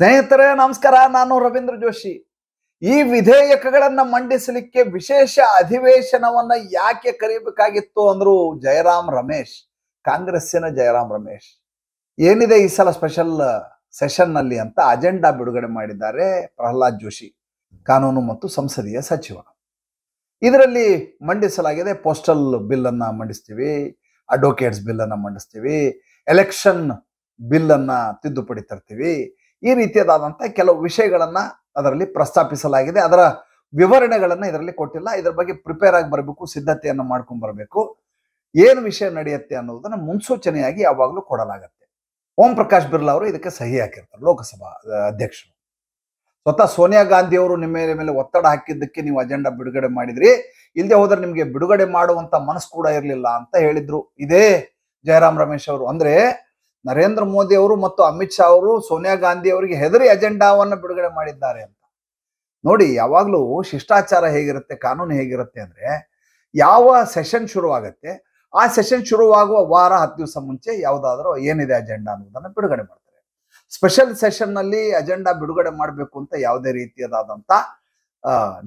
ಸ್ನೇಹಿತರೆ ನಮಸ್ಕಾರ ನಾನು ರವೀಂದ್ರ ಜೋಶಿ ಈ ವಿಧೇಯಕಗಳನ್ನ ಮಂಡಿಸಲಿಕ್ಕೆ ವಿಶೇಷ ಅಧಿವೇಶನವನ್ನ ಯಾಕೆ ಕರೀಬೇಕಾಗಿತ್ತು ಅಂದ್ರು ಜಯರಾಮ್ ರಮೇಶ್ ಕಾಂಗ್ರೆಸ್ಸಿನ ಜಯರಾಮ್ ರಮೇಶ್ ಏನಿದೆ ಈ ಸಲ ಸ್ಪೆಷಲ್ ಸೆಷನ್ ನಲ್ಲಿ ಅಂತ ಅಜೆಂಡಾ ಬಿಡುಗಡೆ ಮಾಡಿದ್ದಾರೆ ಪ್ರಹ್ಲಾದ್ ಜೋಶಿ ಕಾನೂನು ಮತ್ತು ಸಂಸದೀಯ ಸಚಿವ ಇದರಲ್ಲಿ ಮಂಡಿಸಲಾಗಿದೆ ಪೋಸ್ಟಲ್ ಬಿಲ್ ಅನ್ನ ಮಂಡಿಸ್ತೀವಿ ಅಡ್ವೊಕೇಟ್ಸ್ ಬಿಲ್ ಅನ್ನ ಮಂಡಿಸ್ತೀವಿ ಎಲೆಕ್ಷನ್ ಬಿಲ್ ಅನ್ನ ತಿದ್ದುಪಡಿ ತರ್ತೀವಿ ಈ ರೀತಿಯದಾದಂತಹ ಕೆಲವು ವಿಷಯಗಳನ್ನು ಅದರಲ್ಲಿ ಪ್ರಸ್ತಾಪಿಸಲಾಗಿದೆ ಅದರ ವಿವರಣೆಗಳನ್ನು ಇದರಲ್ಲಿ ಕೊಟ್ಟಿಲ್ಲ ಇದರ ಬಗ್ಗೆ ಪ್ರಿಪೇರ್ ಆಗಿ ಬರಬೇಕು ಸಿದ್ಧತೆಯನ್ನು ಮಾಡ್ಕೊಂಡು ಬರಬೇಕು ಏನು ವಿಷಯ ನಡೆಯುತ್ತೆ ಅನ್ನೋದನ್ನ ಮುನ್ಸೂಚನೆಯಾಗಿ ಯಾವಾಗಲೂ ಕೊಡಲಾಗತ್ತೆ ಓಂ ಪ್ರಕಾಶ್ ಬಿರ್ಲಾ ಅವರು ಇದಕ್ಕೆ ಸಹಿ ಹಾಕಿರ್ತಾರೆ ಲೋಕಸಭಾ ಅಧ್ಯಕ್ಷರು ಸ್ವತಃ ಸೋನಿಯಾ ಗಾಂಧಿ ಅವರು ನಿಮ್ಮ ಮೇಲೆ ಒತ್ತಡ ಹಾಕಿದ್ದಕ್ಕೆ ನೀವು ಅಜೆಂಡಾ ಬಿಡುಗಡೆ ಮಾಡಿದ್ರಿ ಇಲ್ಲದೆ ಹೋದ್ರೆ ನಿಮಗೆ ಬಿಡುಗಡೆ ಮಾಡುವಂತ ಮನಸ್ಸು ಕೂಡ ಇರಲಿಲ್ಲ ಅಂತ ಹೇಳಿದ್ರು ಇದೇ ಜಯರಾಮ್ ರಮೇಶ್ ಅವರು ಅಂದ್ರೆ ನರೇಂದ್ರ ಮೋದಿ ಅವರು ಮತ್ತು ಅಮಿತ್ ಶಾ ಅವರು ಸೋನಿಯಾ ಗಾಂಧಿ ಅವರಿಗೆ ಹೆದರಿ ಅಜೆಂಡಾವನ್ನ ಬಿಡುಗಡೆ ಮಾಡಿದ್ದಾರೆ ಅಂತ ನೋಡಿ ಯಾವಾಗಲೂ ಶಿಷ್ಟಾಚಾರ ಹೇಗಿರುತ್ತೆ ಕಾನೂನು ಹೇಗಿರುತ್ತೆ ಅಂದ್ರೆ ಯಾವ ಸೆಷನ್ ಶುರುವಾಗತ್ತೆ ಆ ಸೆಷನ್ ಶುರುವಾಗುವ ವಾರ ಹತ್ತು ದಿವಸ ಮುಂಚೆ ಯಾವುದಾದ್ರೂ ಏನಿದೆ ಅಜೆಂಡಾ ಅನ್ನೋದನ್ನ ಬಿಡುಗಡೆ ಮಾಡ್ತಾರೆ ಸ್ಪೆಷಲ್ ಸೆಷನ್ನಲ್ಲಿ ಅಜೆಂಡಾ ಬಿಡುಗಡೆ ಮಾಡಬೇಕು ಅಂತ ಯಾವುದೇ ರೀತಿಯದಾದಂಥ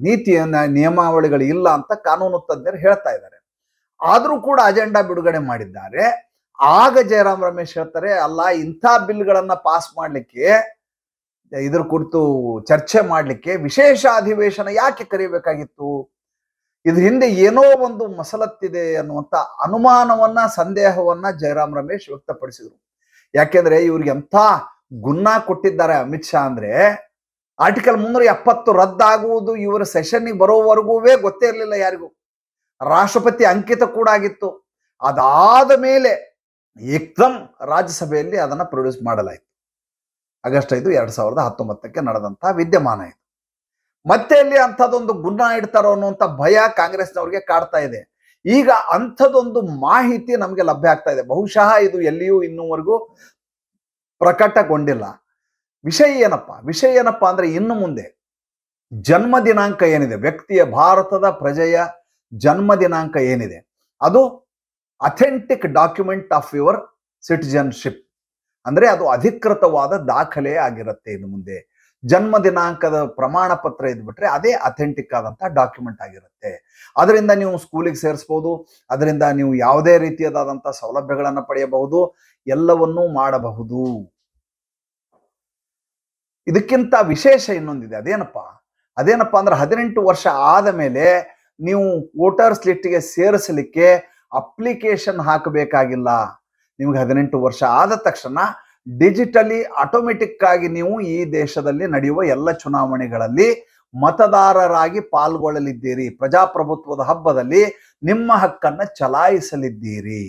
ನೀತಿಯ ನಿಯಮಾವಳಿಗಳು ಇಲ್ಲ ಅಂತ ಕಾನೂನು ತಜ್ಞರು ಹೇಳ್ತಾ ಇದ್ದಾರೆ ಆದರೂ ಕೂಡ ಅಜೆಂಡಾ ಬಿಡುಗಡೆ ಮಾಡಿದ್ದಾರೆ ಆಗ ಜಯರಾಮ್ ರಮೇಶ್ ಹೇಳ್ತಾರೆ ಅಲ್ಲ ಇಂಥ ಬಿಲ್ಗಳನ್ನ ಪಾಸ್ ಮಾಡಲಿಕ್ಕೆ ಇದ್ರ ಕುರಿತು ಚರ್ಚೆ ಮಾಡಲಿಕ್ಕೆ ವಿಶೇಷ ಅಧಿವೇಶನ ಯಾಕೆ ಕರೀಬೇಕಾಗಿತ್ತು ಇದ್ರ ಹಿಂದೆ ಏನೋ ಒಂದು ಮಸಲತ್ತಿದೆ ಅನ್ನುವಂಥ ಅನುಮಾನವನ್ನ ಸಂದೇಹವನ್ನ ಜಯರಾಮ್ ರಮೇಶ್ ವ್ಯಕ್ತಪಡಿಸಿದರು ಯಾಕೆಂದ್ರೆ ಇವ್ರಿಗೆ ಎಂಥ ಗುನ್ನಾ ಕೊಟ್ಟಿದ್ದಾರೆ ಅಮಿತ್ ಶಾ ಅಂದ್ರೆ ಆರ್ಟಿಕಲ್ ಮುನ್ನೂರ ಎಪ್ಪತ್ತು ರದ್ದಾಗುವುದು ಇವರ ಸೆಷನ್ಗೆ ಬರೋವರೆಗೂ ಗೊತ್ತೇ ಇರಲಿಲ್ಲ ಯಾರಿಗೂ ರಾಷ್ಟ್ರಪತಿ ಅಂಕಿತ ಕೂಡ ಆಗಿತ್ತು ಅದಾದ ಮೇಲೆ ಏಕ್ದಮ್ ರಾಜ್ಯಸಭೆಯಲ್ಲಿ ಅದನ್ನ ಪ್ರೊಡ್ಯೂಸ್ ಮಾಡಲಾಯಿತು ಆಗಸ್ಟ್ ಐದು ಎರಡು ಸಾವಿರದ ಹತ್ತೊಂಬತ್ತಕ್ಕೆ ನಡೆದಂತಹ ವಿದ್ಯಮಾನ ಇದು ಮತ್ತೆ ಇಲ್ಲಿ ಅಂಥದ್ದೊಂದು ಗುಣ ಇಡ್ತಾರೋ ಅನ್ನುವಂಥ ಭಯ ಕಾಂಗ್ರೆಸ್ನವ್ರಿಗೆ ಕಾಡ್ತಾ ಇದೆ ಈಗ ಅಂಥದ್ದೊಂದು ಮಾಹಿತಿ ನಮಗೆ ಲಭ್ಯ ಆಗ್ತಾ ಇದೆ ಬಹುಶಃ ಇದು ಎಲ್ಲಿಯೂ ಇನ್ನೂವರೆಗೂ ಪ್ರಕಟಗೊಂಡಿಲ್ಲ ವಿಷಯ ಏನಪ್ಪ ವಿಷಯ ಏನಪ್ಪ ಅಂದ್ರೆ ಇನ್ನು ಮುಂದೆ ಜನ್ಮ ದಿನಾಂಕ ಏನಿದೆ ವ್ಯಕ್ತಿಯ ಭಾರತದ ಪ್ರಜೆಯ ಜನ್ಮ ದಿನಾಂಕ ಏನಿದೆ ಅದು authentic document of your citizenship ಅಂದರೆ ಅದು ಅಧಿಕೃತವಾದ ದಾಖಲೆ ಆಗಿರುತ್ತೆ ಇನ್ನು ಮುಂದೆ ಜನ್ಮ ದಿನಾಂಕದ ಪ್ರಮಾಣ ಪತ್ರ ಇದ್ಬಿಟ್ರೆ ಅದೇ ಅಥೆಂಟಿಕ್ ಆದಂತಹ ಡಾಕ್ಯುಮೆಂಟ್ ಆಗಿರುತ್ತೆ ಅದರಿಂದ ನೀವು ಸ್ಕೂಲಿಗೆ ಸೇರಿಸ್ಬೋದು ಅದರಿಂದ ನೀವು ಯಾವುದೇ ರೀತಿಯದಾದಂತಹ ಸೌಲಭ್ಯಗಳನ್ನು ಪಡೆಯಬಹುದು ಎಲ್ಲವನ್ನೂ ಮಾಡಬಹುದು ಇದಕ್ಕಿಂತ ವಿಶೇಷ ಇನ್ನೊಂದಿದೆ ಅದೇನಪ್ಪ ಅದೇನಪ್ಪ ಅಂದ್ರೆ ಹದಿನೆಂಟು ವರ್ಷ ಆದ ಮೇಲೆ ನೀವು ವೋಟರ್ಸ್ ಲಿಸ್ಟ್ಗೆ ಸೇರಿಸಲಿಕ್ಕೆ ಅಪ್ಲಿಕೇಶನ್ ಹಾಕಬೇಕಾಗಿಲ್ಲ ನಿಮ್ಗೆ ಹದಿನೆಂಟು ವರ್ಷ ಆದ ತಕ್ಷಣ ಡಿಜಿಟಲಿ ಆಟೋಮೆಟಿಕ್ ಆಗಿ ನೀವು ಈ ದೇಶದಲ್ಲಿ ನಡೆಯುವ ಎಲ್ಲ ಚುನಾವಣೆಗಳಲ್ಲಿ ಮತದಾರರಾಗಿ ಪಾಲ್ಗೊಳ್ಳಲಿದ್ದೀರಿ ಪ್ರಜಾಪ್ರಭುತ್ವದ ಹಬ್ಬದಲ್ಲಿ ನಿಮ್ಮ ಹಕ್ಕನ್ನು ಚಲಾಯಿಸಲಿದ್ದೀರಿ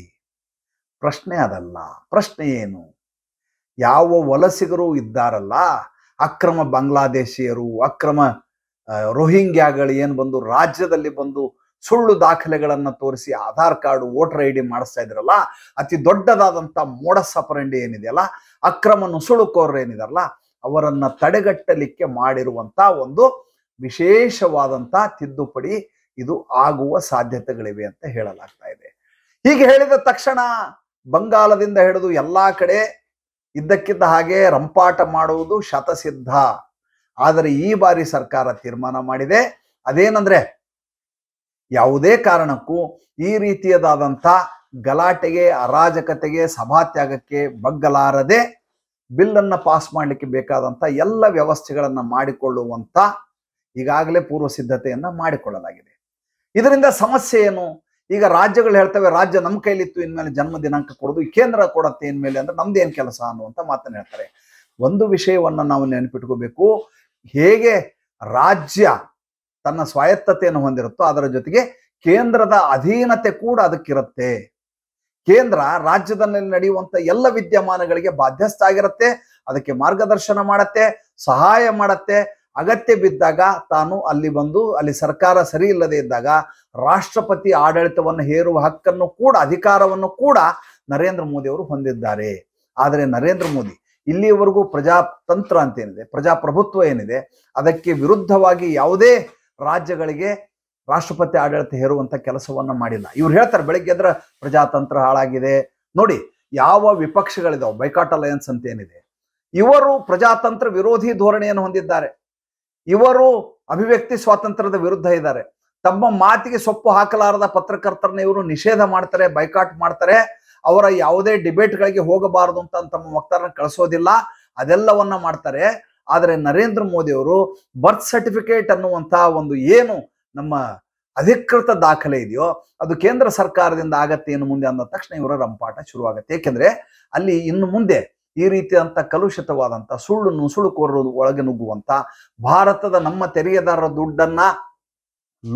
ಪ್ರಶ್ನೆ ಅದಲ್ಲ ಪ್ರಶ್ನೆ ಏನು ಯಾವ ವಲಸಿಗರು ಇದ್ದಾರಲ್ಲ ಅಕ್ರಮ ಬಾಂಗ್ಲಾದೇಶಿಯರು ಅಕ್ರಮ ರೋಹಿಂಗ್ಯಾಗಳು ಏನು ಬಂದು ರಾಜ್ಯದಲ್ಲಿ ಬಂದು ಸುಳ್ಳು ದಾಖಲೆಗಳನ್ನು ತೋರಿಸಿ Aadhaar card voter I D ಮಾಡಿಸ್ತಾ ಇದ್ರಲ್ಲ ಅತಿ ದೊಡ್ಡದಾದಂಥ ಮೋಡ ಸಪರಂಡಿ ಏನಿದೆಯಲ್ಲ ಅಕ್ರಮ ನುಸುಳುಕೋರರು ಏನಿದಾರಲ್ಲ ಅವರನ್ನು ತಡೆಗಟ್ಟಲಿಕ್ಕೆ ಮಾಡಿರುವಂಥ ಒಂದು ವಿಶೇಷವಾದಂಥ ತಿದ್ದುಪಡಿ ಇದು ಆಗುವ ಸಾಧ್ಯತೆಗಳಿವೆ ಅಂತ ಹೇಳಲಾಗ್ತಾ ಇದೆ ಹೀಗೆ ಹೇಳಿದ ತಕ್ಷಣ ಬಂಗಾಲದಿಂದ ಹಿಡಿದು ಎಲ್ಲ ಕಡೆ ಇದ್ದಕ್ಕಿದ್ದ ಹಾಗೆ ರಂಪಾಟ ಮಾಡುವುದು ಶತಸಿದ್ಧ ಆದರೆ ಈ ಬಾರಿ ಸರ್ಕಾರ ತೀರ್ಮಾನ ಮಾಡಿದೆ ಅದೇನಂದ್ರೆ ಯಾವುದೇ ಕಾರಣಕ್ಕೂ ಈ ರೀತಿಯದಾದಂಥ ಗಲಾಟೆಗೆ ಅರಾಜಕತೆಗೆ ಸಭಾತ್ಯಾಗಕ್ಕೆ ಬಗ್ಗಲಾರದೆ ಬಿಲ್ಲನ್ನು ಪಾಸ್ ಮಾಡಲಿಕ್ಕೆ ಬೇಕಾದಂಥ ಎಲ್ಲ ವ್ಯವಸ್ಥೆಗಳನ್ನು ಮಾಡಿಕೊಳ್ಳುವಂಥ ಈಗಾಗಲೇ ಪೂರ್ವ ಸಿದ್ಧತೆಯನ್ನು ಮಾಡಿಕೊಳ್ಳಲಾಗಿದೆ ಇದರಿಂದ ಸಮಸ್ಯೆ ಏನು ಈಗ ರಾಜ್ಯಗಳು ಹೇಳ್ತವೆ ರಾಜ್ಯ ನಮ್ಮ ಕೈಲಿತ್ತು ಇನ್ಮೇಲೆ ಜನ್ಮ ದಿನಾಂಕ ಕೊಡೋದು ಕೇಂದ್ರ ಕೊಡತ್ತೆ ಇನ್ಮೇಲೆ ಅಂದ್ರೆ ನಮ್ದೇನು ಕೆಲಸ ಅನ್ನುವಂಥ ಮಾತನ್ನು ಹೇಳ್ತಾರೆ ಒಂದು ವಿಷಯವನ್ನು ನಾವು ನೆನಪಿಟ್ಕೋಬೇಕು ಹೇಗೆ ರಾಜ್ಯ ತನ್ನ ಸ್ವಾಯತ್ತತೆಯನ್ನು ಹೊಂದಿರುತ್ತೋ ಅದರ ಜೊತೆಗೆ ಕೇಂದ್ರದ ಅಧೀನತೆ ಕೂಡ ಅದಕ್ಕಿರುತ್ತೆ ಕೇಂದ್ರ ರಾಜ್ಯದಲ್ಲಿ ನಡೆಯುವಂತ ಎಲ್ಲ ವಿದ್ಯಮಾನಗಳಿಗೆ ಬಾಧ್ಯಸ್ಥ ಆಗಿರುತ್ತೆ ಅದಕ್ಕೆ ಮಾರ್ಗದರ್ಶನ ಮಾಡತ್ತೆ ಸಹಾಯ ಮಾಡತ್ತೆ ಅಗತ್ಯ ಬಿದ್ದಾಗ ತಾನು ಅಲ್ಲಿ ಬಂದು ಅಲ್ಲಿ ಸರ್ಕಾರ ಸರಿ ಇಲ್ಲದೆ ಇದ್ದಾಗ ರಾಷ್ಟ್ರಪತಿ ಆಡಳಿತವನ್ನು ಹೇರುವ ಹಕ್ಕನ್ನು ಕೂಡ ಅಧಿಕಾರವನ್ನು ಕೂಡ ನರೇಂದ್ರ ಮೋದಿ ಅವರು ಹೊಂದಿದ್ದಾರೆ ಆದರೆ ನರೇಂದ್ರ ಮೋದಿ ಇಲ್ಲಿಯವರೆಗೂ ಪ್ರಜಾತಂತ್ರ ಅಂತ ಏನಿದೆ ಪ್ರಜಾಪ್ರಭುತ್ವ ಏನಿದೆ ಅದಕ್ಕೆ ವಿರುದ್ಧವಾಗಿ ಯಾವುದೇ ರಾಜ್ಯಗಳಿಗೆ ರಾಷ್ಟ್ರಪತಿ ಆಡಳಿತ ಹೇರುವಂತ ಕೆಲಸವನ್ನು ಮಾಡಿಲ್ಲ ಇವ್ರು ಹೇಳ್ತಾರೆ ಬೆಳಿಗ್ಗೆ ಎದ್ರ ಪ್ರಜಾತಂತ್ರ ಹಾಳಾಗಿದೆ ನೋಡಿ ಯಾವ ವಿಪಕ್ಷಗಳಿದಾವೆ ಬೈಕಾಟ್ ಅಲಯನ್ಸ್ ಅಂತ ಏನಿದೆ ಇವರು ಪ್ರಜಾತಂತ್ರ ವಿರೋಧಿ ಧೋರಣೆಯನ್ನು ಹೊಂದಿದ್ದಾರೆ ಇವರು ಅಭಿವ್ಯಕ್ತಿ ಸ್ವಾತಂತ್ರ್ಯದ ವಿರುದ್ಧ ಇದ್ದಾರೆ ತಮ್ಮ ಮಾತಿಗೆ ಸೊಪ್ಪು ಹಾಕಲಾರದ ಪತ್ರಕರ್ತರನ್ನ ಇವರು ನಿಷೇಧ ಮಾಡ್ತಾರೆ ಬೈಕಾಟ್ ಮಾಡ್ತಾರೆ ಅವರ ಯಾವುದೇ ಡಿಬೇಟ್ಗಳಿಗೆ ಹೋಗಬಾರದು ಅಂತ ತಮ್ಮ ವಕ್ತಾರನ್ನ ಕಳಿಸೋದಿಲ್ಲ ಅದೆಲ್ಲವನ್ನ ಮಾಡ್ತಾರೆ ಆದರೆ ನರೇಂದ್ರ ಮೋದಿ ಅವರು ಬರ್ತ್ ಸರ್ಟಿಫಿಕೇಟ್ ಅನ್ನುವಂತಹ ಒಂದು ಏನು ನಮ್ಮ ಅಧಿಕೃತ ದಾಖಲೆ ಇದೆಯೋ ಅದು ಕೇಂದ್ರ ಸರ್ಕಾರದಿಂದ ಆಗತ್ತೆ ಏನು ಮುಂದೆ ಅಂದ ತಕ್ಷಣ ಇವರ ರಂಪಾಟ ಶುರುವಾಗತ್ತೆ ಏಕೆಂದ್ರೆ ಅಲ್ಲಿ ಇನ್ನು ಮುಂದೆ ಈ ರೀತಿಯಂತ ಕಲುಷಿತವಾದಂತ ಸುಳ್ಳು ಕೋರ ಒಳಗೆ ನುಗ್ಗುವಂತ ಭಾರತದ ನಮ್ಮ ತೆರಿಗೆದಾರರ ದುಡ್ಡನ್ನ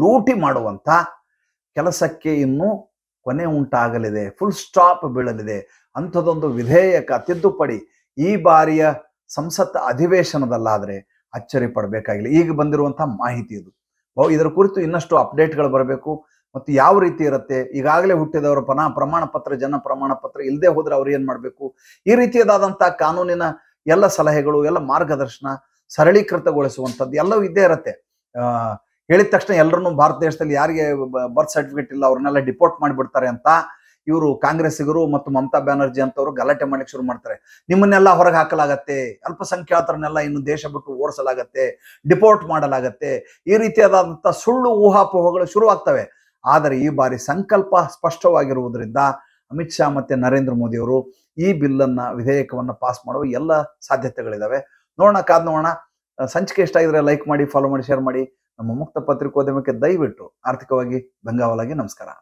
ಲೂಟಿ ಮಾಡುವಂತ ಕೆಲಸಕ್ಕೆ ಇನ್ನು ಕೊನೆ ಉಂಟಾಗಲಿದೆ ಫುಲ್ ಸ್ಟಾಪ್ ಬೀಳಲಿದೆ ಅಂಥದ್ದೊಂದು ವಿಧೇಯಕ ತಿದ್ದುಪಡಿ ಈ ಬಾರಿಯ ಸಂಸತ್ ಅಧಿವೇಶನದಲ್ಲಾದ್ರೆ ಅಚ್ಚರಿ ಪಡಬೇಕಾಗಿಲ್ಲ ಈಗ ಬಂದಿರುವಂತಹ ಮಾಹಿತಿ ಇದು ಇದರ ಕುರಿತು ಇನ್ನಷ್ಟು ಅಪ್ಡೇಟ್ಗಳು ಬರಬೇಕು ಮತ್ತು ಯಾವ ರೀತಿ ಇರುತ್ತೆ ಈಗಾಗಲೇ ಹುಟ್ಟಿದವರ ಪನ ಪ್ರಮಾಣ ಪತ್ರ ಜನ ಪ್ರಮಾಣ ಪತ್ರ ಇಲ್ಲದೆ ಹೋದ್ರೆ ಅವ್ರು ಏನು ಮಾಡಬೇಕು ಈ ರೀತಿಯದಾದಂಥ ಕಾನೂನಿನ ಎಲ್ಲ ಸಲಹೆಗಳು ಎಲ್ಲ ಮಾರ್ಗದರ್ಶನ ಸರಳೀಕೃತಗೊಳಿಸುವಂಥದ್ದು ಎಲ್ಲವೂ ಇದ್ದೇ ಇರುತ್ತೆ ಹೇಳಿದ ತಕ್ಷಣ ಎಲ್ಲರನ್ನೂ ಭಾರತ ದೇಶದಲ್ಲಿ ಯಾರಿಗೆ ಬರ್ತ್ ಸರ್ಟಿಫಿಕೇಟ್ ಇಲ್ಲ ಅವ್ರನ್ನೆಲ್ಲ ಡಿಪೋರ್ಟ್ ಮಾಡಿಬಿಡ್ತಾರೆ ಅಂತ ಇವರು ಕಾಂಗ್ರೆಸ್ಸಿಗರು ಮತ್ತು ಮಮತಾ ಬ್ಯಾನರ್ಜಿ ಅಂತವರು ಗಲಾಟೆ ಮಾಡಲಿಕ್ಕೆ ಶುರು ಮಾಡ್ತಾರೆ ನಿಮ್ಮನ್ನೆಲ್ಲ ಹೊರಗೆ ಹಾಕಲಾಗತ್ತೆ ಅಲ್ಪಸಂಖ್ಯಾತರನ್ನೆಲ್ಲ ಇನ್ನು ದೇಶ ಬಿಟ್ಟು ಓಡಿಸಲಾಗತ್ತೆ ಡಿಪೋರ್ಟ್ ಮಾಡಲಾಗತ್ತೆ ಈ ರೀತಿಯಾದಂಥ ಸುಳ್ಳು ಊಹಾಪೋಹಗಳು ಶುರುವಾಗ್ತವೆ ಆದರೆ ಈ ಬಾರಿ ಸಂಕಲ್ಪ ಸ್ಪಷ್ಟವಾಗಿರುವುದರಿಂದ ಅಮಿತ್ ಶಾ ಮತ್ತೆ ನರೇಂದ್ರ ಮೋದಿ ಅವರು ಈ ಬಿಲ್ಲನ್ನು ವಿಧೇಯಕವನ್ನು ಪಾಸ್ ಮಾಡುವ ಎಲ್ಲ ಸಾಧ್ಯತೆಗಳಿದ್ದಾವೆ ನೋಡೋಣ ಕಾದ್ ನೋಡೋಣ ಸಂಚಿಕೆ ಇಷ್ಟ ಆಗಿದ್ರೆ ಲೈಕ್ ಮಾಡಿ ಫಾಲೋ ಮಾಡಿ ಶೇರ್ ಮಾಡಿ ನಮ್ಮ ಮುಕ್ತ ಪತ್ರಿಕೋದ್ಯಮಕ್ಕೆ ದಯವಿಟ್ಟು ಆರ್ಥಿಕವಾಗಿ ಬೆಂಗಾವಲಾಗಿ ನಮಸ್ಕಾರ